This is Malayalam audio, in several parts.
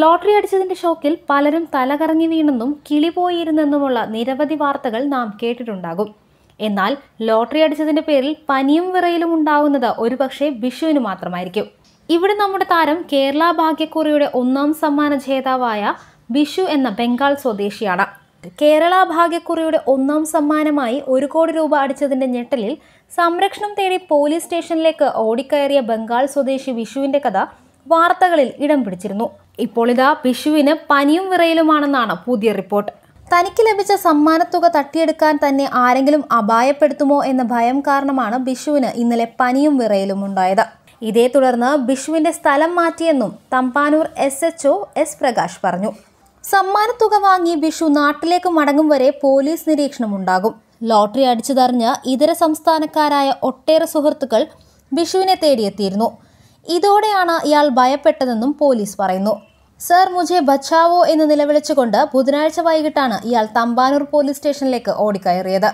ലോട്ടറി അടിച്ചതിന്റെ ഷോക്കിൽ പലരും തലകറങ്ങി വീണെന്നും കിളി പോയിരുന്നെന്നുമുള്ള നിരവധി വാർത്തകൾ നാം കേട്ടിട്ടുണ്ടാകും എന്നാൽ ലോട്ടറി അടിച്ചതിന്റെ പേരിൽ പനിയും വിറയിലും ഉണ്ടാകുന്നത് ഒരുപക്ഷെ വിഷുവിന് മാത്രമായിരിക്കും ഇവിടെ നമ്മുടെ താരം കേരള ഭാഗ്യക്കുറിയുടെ ഒന്നാം സമ്മാന ജേതാവായ ബിഷു എന്ന ബംഗാൾ സ്വദേശിയാണ് കേരള ഭാഗ്യക്കുറിയുടെ ഒന്നാം സമ്മാനമായി ഒരു കോടി രൂപ അടിച്ചതിന്റെ ഞെട്ടലിൽ സംരക്ഷണം തേടി പോലീസ് സ്റ്റേഷനിലേക്ക് ഓടിക്കയറിയ ബംഗാൾ സ്വദേശി വിഷുവിന്റെ കഥ വാർത്തകളിൽ ഇടം പിടിച്ചിരുന്നു ഇപ്പോൾ ഇതാ പനിയും വിറയലുമാണെന്നാണ് പുതിയ റിപ്പോർട്ട് തനിക്ക് ലഭിച്ച സമ്മാനത്തുക തട്ടിയെടുക്കാൻ തന്നെ ആരെങ്കിലും അപായപ്പെടുത്തുമോ എന്ന ഭയം കാരണമാണ് ബിഷുവിന് ഇന്നലെ പനിയും വിറയലും ഉണ്ടായത് ഇതേ തുടർന്ന് ബിഷുവിന്റെ സ്ഥലം മാറ്റിയെന്നും Thampanoor S H O S Prakash പറഞ്ഞു സമ്മാനത്തുക വാങ്ങി ബിഷു നാട്ടിലേക്ക് മടങ്ങും വരെ പോലീസ് നിരീക്ഷണം ഉണ്ടാകും ലോട്ടറി അടിച്ചു ഇതര സംസ്ഥാനക്കാരായ ഒട്ടേറെ സുഹൃത്തുക്കൾ ബിഷുവിനെ തേടിയെത്തിയിരുന്നു ഇതോടെയാണ് ഇയാൾ ഭയപ്പെട്ടതെന്നും പോലീസ് പറയുന്നു സർ മുജെ ബച്ചാവോ എന്ന് നിലവിളിച്ചുകൊണ്ട് ബുധനാഴ്ച വൈകിട്ടാണ് ഇയാൾ തമ്പാനൂർ പോലീസ് സ്റ്റേഷനിലേക്ക് ഓടിക്കയറിയത്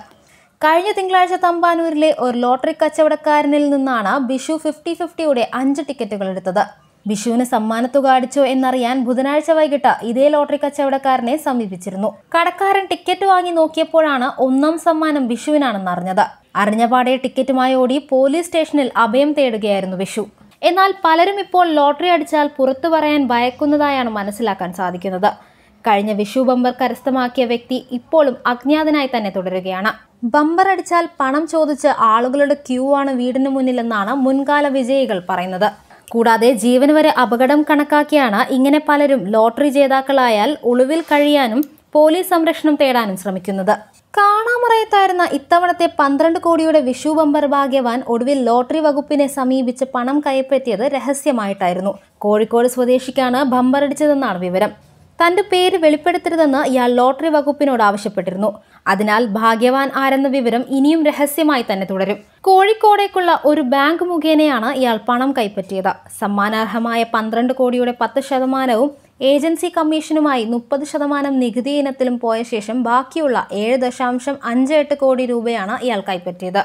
കഴിഞ്ഞ തിങ്കളാഴ്ച തമ്പാനൂരിലെ ഒരു ലോട്ടറി കച്ചവടക്കാരനിൽ നിന്നാണ് ബിഷു ഫിഫ്റ്റി ഫിഫ്റ്റിയുടെ അഞ്ച് ടിക്കറ്റുകൾ എടുത്തത് ബിഷുവിന് സമ്മാനത്തുക അടിച്ചോ എന്നറിയാൻ ബുധനാഴ്ച വൈകിട്ട് ഇതേ ലോട്ടറി കച്ചവടക്കാരനെ സമീപിച്ചിരുന്നു കടക്കാരൻ ടിക്കറ്റ് വാങ്ങി നോക്കിയപ്പോഴാണ് ഒന്നാം സമ്മാനം ബിഷുവിനാണെന്ന് അറിഞ്ഞത് അറിഞ്ഞപാടെ ടിക്കറ്റുമായി ഓടി പോലീസ് സ്റ്റേഷനിൽ അഭയം തേടുകയായിരുന്നു ബിഷു എന്നാൽ പലരും ഇപ്പോൾ ലോട്ടറി അടിച്ചാൽ പുറത്തു പറയാൻ ഭയക്കുന്നതായാണ് മനസ്സിലാക്കാൻ സാധിക്കുന്നത് കഴിഞ്ഞ വിഷു ബമ്പർ കരസ്ഥമാക്കിയ വ്യക്തി ഇപ്പോഴും അജ്ഞാതനായി തന്നെ തുടരുകയാണ് ബമ്പർ അടിച്ചാൽ പണം ചോദിച്ച് ആളുകളുടെ ക്യൂ ആണ് വീടിന് മുന്നിലെന്നാണ് മുൻകാല വിജയികൾ പറയുന്നത് കൂടാതെ ജീവൻ വരെ അപകടം കണക്കാക്കിയാണ് ഇങ്ങനെ പലരും ലോട്ടറി ജേതാക്കളായാൽ ഒളിവിൽ കഴിയാനും പോലീസ് സംരക്ഷണം തേടാനും ശ്രമിക്കുന്നത് കാണാമറയത്തായിരുന്ന ഇത്തവണത്തെ പന്ത്രണ്ട് കോടിയുടെ വിഷു ബമ്പർ ഭാഗ്യവാൻ ഒടുവിൽ ലോട്ടറി വകുപ്പിനെ സമീപിച്ച് പണം കൈപ്പറ്റിയത് രഹസ്യമായിട്ടായിരുന്നു കോഴിക്കോട് സ്വദേശിക്കാണ് ബമ്പറടിച്ചതെന്നാണ് വിവരം തന്റെ പേര് വെളിപ്പെടുത്തരുതെന്ന് ഇയാൾ ലോട്ടറി വകുപ്പിനോട് ആവശ്യപ്പെട്ടിരുന്നു അതിനാൽ ഭാഗ്യവാൻ ആരെന്ന വിവരം ഇനിയും രഹസ്യമായി തന്നെ തുടരും കോഴിക്കോടേക്കുള്ള ഒരു ബാങ്ക് മുഖേനയാണ് ഇയാൾ പണം കൈപ്പറ്റിയത് സമ്മാനാർഹമായ പന്ത്രണ്ട് കോടിയുടെ പത്ത് ശതമാനവും ഏജൻസി കമ്മീഷനുമായി മുപ്പത് ശതമാനം നികുതി ഇനത്തിലും പോയ ശേഷം ബാക്കിയുള്ള ഏഴ് ദശാംശം അഞ്ച് എട്ട് കോടി രൂപയാണ് ഇയാൾ കൈപ്പറ്റിയത്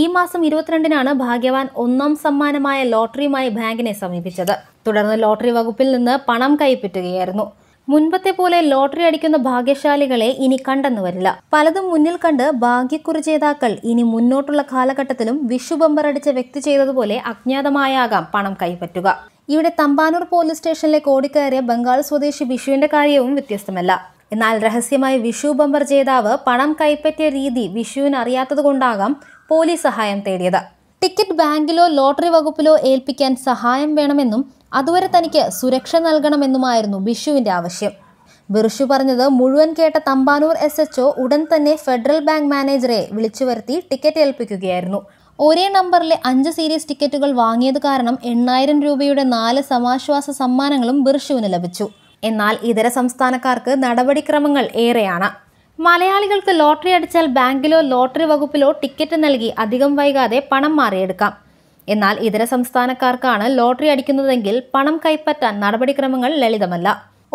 ഈ മാസം ഇരുപത്തിരണ്ടിനാണ് ഭാഗ്യവാൻ ഒന്നാം സമ്മാനമായ ലോട്ടറിയുമായി ബാങ്കിനെ സമീപിച്ചത് തുടർന്ന് ലോട്ടറി വകുപ്പിൽ നിന്ന് പണം കൈപ്പറ്റുകയായിരുന്നു മുൻപത്തെ പോലെ ലോട്ടറി അടിക്കുന്ന ഭാഗ്യശാലികളെ ഇനി കണ്ടെന്നു വരില്ല പലതും മുന്നിൽ കണ്ട് ഭാഗ്യക്കുറി ജേതാക്കൾ ഇനി മുന്നോട്ടുള്ള കാലഘട്ടത്തിലും വിഷു അടിച്ച വ്യക്തി ചെയ്തതുപോലെ അജ്ഞാതമായാകാം പണം കൈപ്പറ്റുക ഇവിടെ തമ്പാനൂർ പോലീസ് സ്റ്റേഷനിലെ കോടിക്കയറിയ ബംഗാൾ സ്വദേശി വിഷുവിന്റെ കാര്യവും വ്യത്യസ്തമല്ല എന്നാൽ രഹസ്യമായി വിഷു ബമ്പർ ജേതാവ് പണം കൈപ്പറ്റിയ രീതി വിഷുവിന് അറിയാത്തതുകൊണ്ടാകാം പോലീസ് സഹായം തേടിയത് ടിക്കറ്റ് ബാങ്കിലോ ലോട്ടറി വകുപ്പിലോ ഏൽപ്പിക്കാൻ സഹായം വേണമെന്നും അതുവരെ തനിക്ക് സുരക്ഷ നൽകണമെന്നുമായിരുന്നു വിഷുവിന്റെ ആവശ്യം ബിർഷു പറഞ്ഞത് മുഴുവൻ കേട്ട തമ്പാനൂർ എസ് എച്ച് ഉടൻ തന്നെ ഫെഡറൽ ബാങ്ക് മാനേജറെ വിളിച്ചു വരുത്തി ടിക്കറ്റ് ഏൽപ്പിക്കുകയായിരുന്നു ഒരേ നമ്പറിലെ അഞ്ച് സീരീസ് ടിക്കറ്റുകൾ വാങ്ങിയത് കാരണം എണ്ണായിരം രൂപയുടെ നാല് സമാശ്വാസ സമ്മാനങ്ങളും ബിർഷുവിന് ലഭിച്ചു എന്നാൽ ഇതര സംസ്ഥാനക്കാർക്ക് നടപടിക്രമങ്ങൾ ഏറെയാണ് മലയാളികൾക്ക് ലോട്ടറി അടിച്ചാൽ ബാങ്കിലോ ലോട്ടറി വകുപ്പിലോ ടിക്കറ്റ് നൽകി അധികം വൈകാതെ പണം മാറിയെടുക്കാം എന്നാൽ ഇതര സംസ്ഥാനക്കാർക്കാണ് ലോട്ടറി അടിക്കുന്നതെങ്കിൽ പണം കൈപ്പറ്റാൻ നടപടിക്രമങ്ങൾ ലളിതമല്ല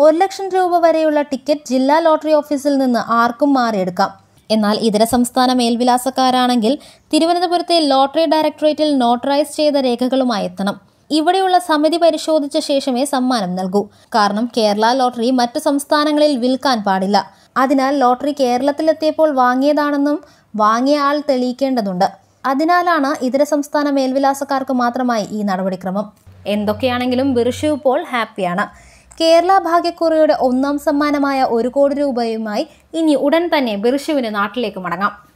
ഒരു ലക്ഷം രൂപ വരെയുള്ള ടിക്കറ്റ് ജില്ലാ ലോട്ടറി ഓഫീസിൽ നിന്ന് ആർക്കും മാറിയെടുക്കാം എന്നാൽ ഇതര സംസ്ഥാന മേൽവിലാസക്കാരാണെങ്കിൽ തിരുവനന്തപുരത്തെ ലോട്ടറി ഡയറക്ടറേറ്റിൽ നോട്ടറൈസ് ചെയ്ത രേഖകളുമായി എത്തണം ഇവിടെയുള്ള സമിതി പരിശോധിച്ച ശേഷമേ സമ്മാനം നൽകൂ കാരണം കേരള ലോട്ടറി മറ്റു സംസ്ഥാനങ്ങളിൽ വിൽക്കാൻ പാടില്ല അതിനാൽ ലോട്ടറി കേരളത്തിലെത്തിയപ്പോൾ വാങ്ങിയതാണെന്നും വാങ്ങിയ ആൾ തെളിയിക്കേണ്ടതുണ്ട് അതിനാലാണ് ഇതര സംസ്ഥാന മേൽവിലാസക്കാർക്ക് മാത്രമായി ഈ നടപടിക്രമം എന്തൊക്കെയാണെങ്കിലും ബിർഷു ഇപ്പോൾ ഹാപ്പിയാണ് കേരള ഭാഗ്യക്കുറിയുടെ ഒന്നാം സമ്മാനമായ ഒരു കോടി രൂപയുമായി ഇനി ഉടൻ തന്നെ ബിർഷുവിന് നാട്ടിലേക്ക് മടങ്ങാം